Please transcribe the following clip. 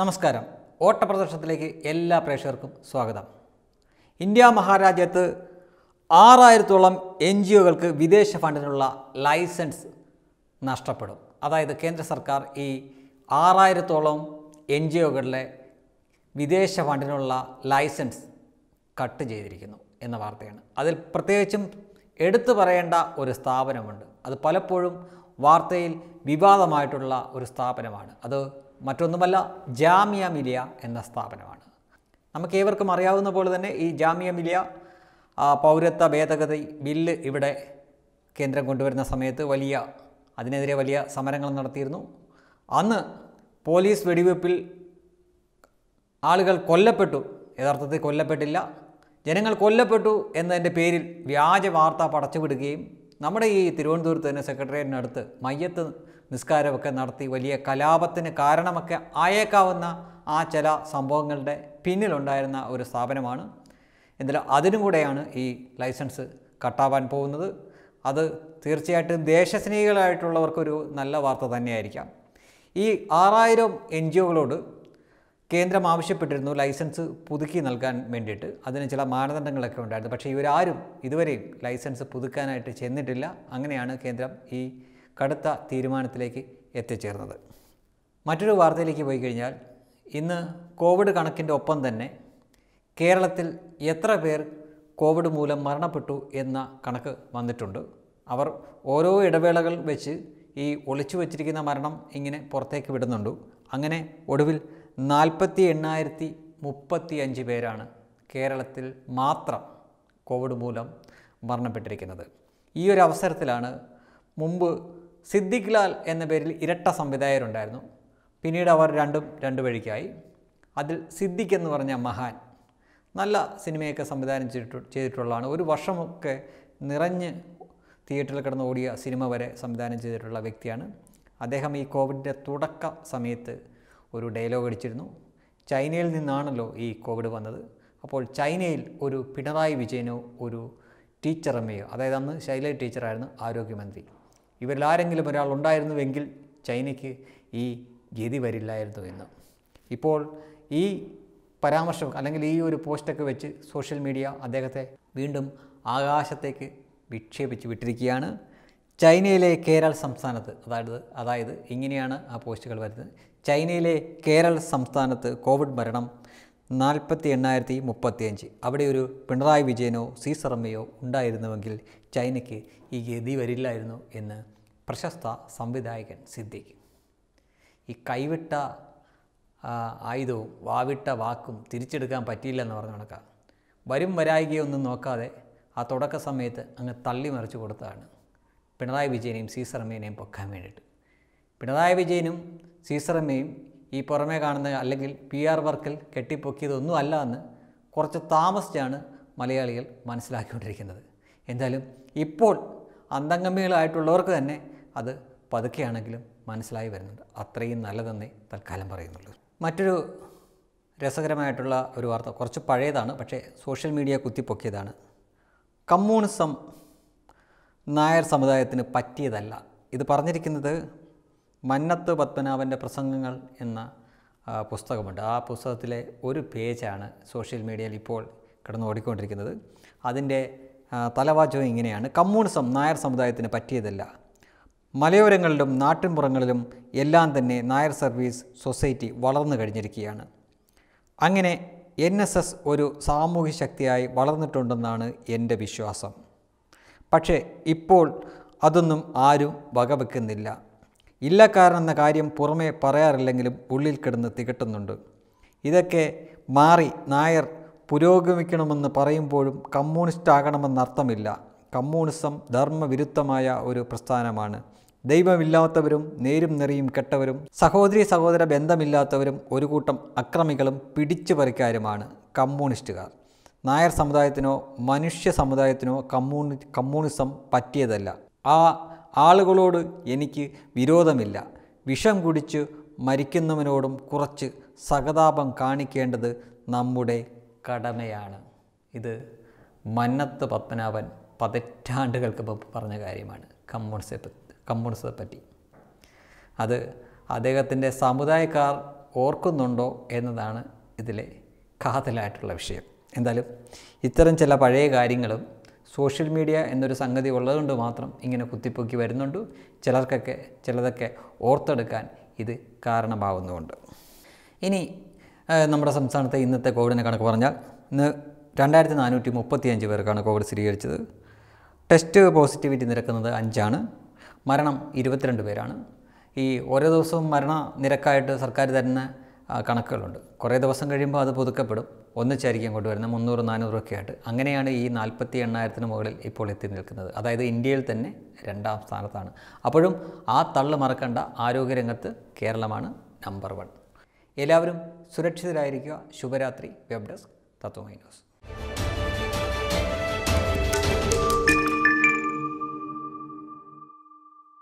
നമസ്കാരം ഓട്ടപ്രദർശനത്തിലേക്ക് എല്ലാ പ്രേക്ഷകർക്കും സ്വാഗതം ഇന്ത്യ മഹാരാജ്യത്ത് ആറായിരത്തോളം എൻ ജി ഒകൾക്ക് വിദേശ ഫണ്ടിനുള്ള ലൈസൻസ് നഷ്ടപ്പെടും അതായത് കേന്ദ്ര സർക്കാർ ഈ ആറായിരത്തോളം എൻ ജി ഒകളിലെ വിദേശ ഫണ്ടിനുള്ള ലൈസൻസ് കട്ട് ചെയ്തിരിക്കുന്നു എന്ന വാർത്തയാണ് അതിൽ പ്രത്യേകിച്ചും എടുത്തു പറയേണ്ട ഒരു സ്ഥാപനമുണ്ട് അത് പലപ്പോഴും വാർത്തയിൽ വിവാദമായിട്ടുള്ള ഒരു സ്ഥാപനമാണ് അത് മറ്റൊന്നുമല്ല ജാമിയ മിലിയ എന്ന സ്ഥാപനമാണ് നമുക്ക് ഏവർക്കും അറിയാവുന്ന പോലെ തന്നെ ഈ ജാമിയ മിലിയ പൗരത്വ ഭേദഗതി ബില്ല് ഇവിടെ കേന്ദ്രം കൊണ്ടുവരുന്ന സമയത്ത് വലിയ അതിനെതിരെ വലിയ സമരങ്ങൾ നടത്തിയിരുന്നു അന്ന് പോലീസ് വെടിവെപ്പിൽ ആളുകൾ കൊല്ലപ്പെട്ടു യഥാർത്ഥത്തിൽ കൊല്ലപ്പെട്ടില്ല ജനങ്ങൾ കൊല്ലപ്പെട്ടു എന്നതിൻ്റെ പേരിൽ വ്യാജ വാർത്ത പടച്ചുവിടുകയും നമ്മുടെ ഈ തിരുവനന്തപുരത്ത് തന്നെ സെക്രട്ടേറിയറ്റിനടുത്ത് മയ്യത്ത് നിസ്കാരമൊക്കെ നടത്തി വലിയ കലാപത്തിന് കാരണമൊക്കെ ആയേക്കാവുന്ന ആ ചില സംഭവങ്ങളുടെ പിന്നിലുണ്ടായിരുന്ന ഒരു സ്ഥാപനമാണ് എന്തായാലും അതിനും കൂടെയാണ് ഈ ലൈസൻസ് കട്ടാവാൻ പോകുന്നത് അത് തീർച്ചയായിട്ടും ദേശസ്നേഹികളായിട്ടുള്ളവർക്കൊരു നല്ല വാർത്ത തന്നെയായിരിക്കാം ഈ ആറായിരം എൻ ജി ഒകളോട് കേന്ദ്രം ആവശ്യപ്പെട്ടിരുന്നു ലൈസൻസ് പുതുക്കി നൽകാൻ വേണ്ടിയിട്ട് അതിന് ചില മാനദണ്ഡങ്ങളൊക്കെ ഉണ്ടായിരുന്നു പക്ഷേ ഇവരാരും ഇതുവരെയും ലൈസൻസ് പുതുക്കാനായിട്ട് ചെന്നിട്ടില്ല അങ്ങനെയാണ് കേന്ദ്രം ഈ കടുത്ത തീരുമാനത്തിലേക്ക് എത്തിച്ചേർന്നത് മറ്റൊരു വാർത്തയിലേക്ക് പോയി കഴിഞ്ഞാൽ ഇന്ന് കോവിഡ് കണക്കിൻ്റെ ഒപ്പം തന്നെ കേരളത്തിൽ എത്ര പേർ കോവിഡ് മൂലം മരണപ്പെട്ടു എന്ന കണക്ക് വന്നിട്ടുണ്ട് അവർ ഓരോ ഇടവേളകൾ വെച്ച് ഈ ഒളിച്ചു വച്ചിരിക്കുന്ന മരണം ഇങ്ങനെ പുറത്തേക്ക് വിടുന്നുണ്ട് അങ്ങനെ ഒടുവിൽ നാൽപ്പത്തി എണ്ണായിരത്തി മുപ്പത്തി അഞ്ച് പേരാണ് കേരളത്തിൽ മാത്രം കോവിഡ് മൂലം മരണപ്പെട്ടിരിക്കുന്നത് ഈ ഒരു അവസരത്തിലാണ് മുമ്പ് സിദ്ദിഖ് ലാൽ എന്ന പേരിൽ ഇരട്ട സംവിധായകരുണ്ടായിരുന്നു പിന്നീട് അവർ രണ്ടും രണ്ടു വഴിക്കായി അതിൽ സിദ്ദിഖ് എന്ന് പറഞ്ഞ മഹാൻ നല്ല സിനിമയൊക്കെ സംവിധാനം ചെയ്തിട്ട് ചെയ്തിട്ടുള്ളതാണ് ഒരു വർഷമൊക്കെ നിറഞ്ഞ് തിയേറ്ററിൽ കിടന്ന് ഓടിയ സിനിമ വരെ സംവിധാനം ചെയ്തിട്ടുള്ള വ്യക്തിയാണ് അദ്ദേഹം ഈ കോവിഡിൻ്റെ തുടക്ക സമയത്ത് ഒരു ഡയലോഗ് അടിച്ചിരുന്നു ചൈനയിൽ നിന്നാണല്ലോ ഈ കോവിഡ് വന്നത് അപ്പോൾ ചൈനയിൽ ഒരു പിണറായി വിജയനോ ഒരു ടീച്ചറമ്മയോ അതായത് അന്ന് ശൈല ടീച്ചറായിരുന്നു ആരോഗ്യമന്ത്രി ഇവരിലാരെങ്കിലും ഒരാൾ ഉണ്ടായിരുന്നുവെങ്കിൽ ചൈനയ്ക്ക് ഈ ഗതി വരില്ലായിരുന്നു എന്ന് ഇപ്പോൾ ഈ പരാമർശം അല്ലെങ്കിൽ ഈ ഒരു പോസ്റ്റൊക്കെ വെച്ച് സോഷ്യൽ മീഡിയ അദ്ദേഹത്തെ വീണ്ടും ആകാശത്തേക്ക് വിക്ഷേപിച്ച് വിട്ടിരിക്കുകയാണ് ചൈനയിലെ കേരള സംസ്ഥാനത്ത് അതായത് അതായത് ഇങ്ങനെയാണ് ആ പോസ്റ്റുകൾ വരുന്നത് ചൈനയിലെ കേരള സംസ്ഥാനത്ത് കോവിഡ് മരണം നാൽപ്പത്തി എണ്ണായിരത്തി അഞ്ച് അവിടെ ഒരു പിണറായി വിജയനോ സി സർമ്മയോ ഉണ്ടായിരുന്നുവെങ്കിൽ ചൈനയ്ക്ക് ഈ ഗതി വരില്ലായിരുന്നു എന്ന് പ്രശസ്ത സംവിധായകൻ സിദ്ദിഖ് ഈ കൈവിട്ട ആയുധവും വാവിട്ട വാക്കും തിരിച്ചെടുക്കാൻ പറ്റിയില്ലെന്ന് പറഞ്ഞു കണക്കാണ് വരും വരായികയൊന്നും നോക്കാതെ ആ തുടക്ക സമയത്ത് അങ്ങ് മറിച്ചു കൊടുത്തതാണ് പിണറായി വിജയനെയും സി സർമ്മേനെയും പൊക്കാൻ വേണ്ടിയിട്ട് പിണറായി വിജയനും സീസറമ്മയും ഈ പുറമേ കാണുന്ന അല്ലെങ്കിൽ പി ആർ വർക്കിൽ കെട്ടിപ്പൊക്കിയതൊന്നും അല്ല എന്ന് കുറച്ച് താമസിച്ചാണ് മലയാളികൾ മനസ്സിലാക്കിക്കൊണ്ടിരിക്കുന്നത് എന്തായാലും ഇപ്പോൾ അന്തംഗമ്മികളായിട്ടുള്ളവർക്ക് തന്നെ അത് പതുക്കെയാണെങ്കിലും മനസ്സിലായി വരുന്നുണ്ട് അത്രയും നല്ലതെന്നേ തൽക്കാലം പറയുന്നുള്ളൂ മറ്റൊരു രസകരമായിട്ടുള്ള ഒരു വാർത്ത കുറച്ച് പഴയതാണ് പക്ഷേ സോഷ്യൽ മീഡിയ കുത്തിപ്പൊക്കിയതാണ് കമ്മ്യൂണിസം നായർ സമുദായത്തിന് പറ്റിയതല്ല ഇത് പറഞ്ഞിരിക്കുന്നത് മന്നത്ത് പത്മനാഭൻ്റെ പ്രസംഗങ്ങൾ എന്ന പുസ്തകമുണ്ട് ആ പുസ്തകത്തിലെ ഒരു പേജാണ് സോഷ്യൽ മീഡിയയിൽ ഇപ്പോൾ കിടന്ന് ഓടിക്കൊണ്ടിരിക്കുന്നത് അതിൻ്റെ തലവാചകം ഇങ്ങനെയാണ് കമ്മ്യൂണിസം നായർ സമുദായത്തിന് പറ്റിയതല്ല മലയോരങ്ങളിലും നാട്ടിൻപുറങ്ങളിലും എല്ലാം തന്നെ നായർ സർവീസ് സൊസൈറ്റി വളർന്നു കഴിഞ്ഞിരിക്കുകയാണ് അങ്ങനെ എൻ എസ് എസ് ഒരു സാമൂഹ്യ ശക്തിയായി വളർന്നിട്ടുണ്ടെന്നാണ് എൻ്റെ വിശ്വാസം പക്ഷേ ഇപ്പോൾ അതൊന്നും ആരും വകവെക്കുന്നില്ല ഇല്ലക്കാരനെന്ന കാര്യം പുറമേ പറയാറില്ലെങ്കിലും ഉള്ളിൽ കിടന്ന് തികട്ടുന്നുണ്ട് ഇതൊക്കെ മാറി നായർ പുരോഗമിക്കണമെന്ന് പറയുമ്പോഴും കമ്മ്യൂണിസ്റ്റ് കമ്മ്യൂണിസം ധർമ്മവിരുദ്ധമായ ഒരു പ്രസ്ഥാനമാണ് ദൈവമില്ലാത്തവരും നേരും നെറിയും കെട്ടവരും സഹോദരി സഹോദര ബന്ധമില്ലാത്തവരും ഒരു കൂട്ടം അക്രമികളും പിടിച്ചു പറിക്കാരുമാണ് കമ്മ്യൂണിസ്റ്റുകാർ നായർ സമുദായത്തിനോ മനുഷ്യ സമുദായത്തിനോ കമ്മ്യൂണി കമ്മ്യൂണിസം പറ്റിയതല്ല ആ ആളുകളോട് എനിക്ക് വിരോധമില്ല വിഷം കുടിച്ച് മരിക്കുന്നവനോടും കുറച്ച് സഹതാപം കാണിക്കേണ്ടത് നമ്മുടെ കടമയാണ് ഇത് മന്നത്ത് പത്മനാഭൻ പതിറ്റാണ്ടുകൾക്ക് പറഞ്ഞ കാര്യമാണ് കമ്മ്യൂണിസത്തെ കമ്മ്യൂണിസത്തെ പറ്റി അത് അദ്ദേഹത്തിൻ്റെ സമുദായക്കാർ ഓർക്കുന്നുണ്ടോ എന്നതാണ് ഇതിലെ കാതലായിട്ടുള്ള വിഷയം എന്തായാലും ഇത്തരം ചില പഴയ കാര്യങ്ങളും സോഷ്യൽ മീഡിയ എന്നൊരു സംഗതി ഉള്ളതുകൊണ്ട് മാത്രം ഇങ്ങനെ കുത്തിപ്പൊക്കി വരുന്നുണ്ട് ചിലർക്കൊക്കെ ചിലതൊക്കെ ഓർത്തെടുക്കാൻ ഇത് കാരണമാവുന്നുണ്ട് ഇനി നമ്മുടെ സംസ്ഥാനത്തെ ഇന്നത്തെ കോവിഡിനെ കണക്ക് പറഞ്ഞാൽ ഇന്ന് രണ്ടായിരത്തി നാനൂറ്റി മുപ്പത്തി അഞ്ച് പേർക്കാണ് കോവിഡ് സ്ഥിരീകരിച്ചത് ടെസ്റ്റ് പോസിറ്റിവിറ്റി നിരക്കുന്നത് അഞ്ചാണ് മരണം ഇരുപത്തിരണ്ട് പേരാണ് ഈ ഓരോ ദിവസവും മരണ നിരക്കായിട്ട് സർക്കാർ തരുന്ന കണക്കുകളുണ്ട് കുറേ ദിവസം കഴിയുമ്പോൾ അത് പുതുക്കപ്പെടും ഒന്നിച്ചായിരിക്കും കൊണ്ടുവരുന്നത് മുന്നൂറ് നാനൂറൊക്കെ ആയിട്ട് അങ്ങനെയാണ് ഈ നാൽപ്പത്തി എണ്ണായിരത്തിന് മുകളിൽ ഇപ്പോൾ എത്തി നിൽക്കുന്നത് അതായത് ഇന്ത്യയിൽ തന്നെ രണ്ടാം സ്ഥാനത്താണ് അപ്പോഴും ആ തള്ളു മറക്കണ്ട ആരോഗ്യരംഗത്ത് കേരളമാണ് നമ്പർ വൺ എല്ലാവരും സുരക്ഷിതരായിരിക്കുക ശുഭരാത്രി വെബ് ഡെസ്ക് തത്വമൈ ന്യൂസ്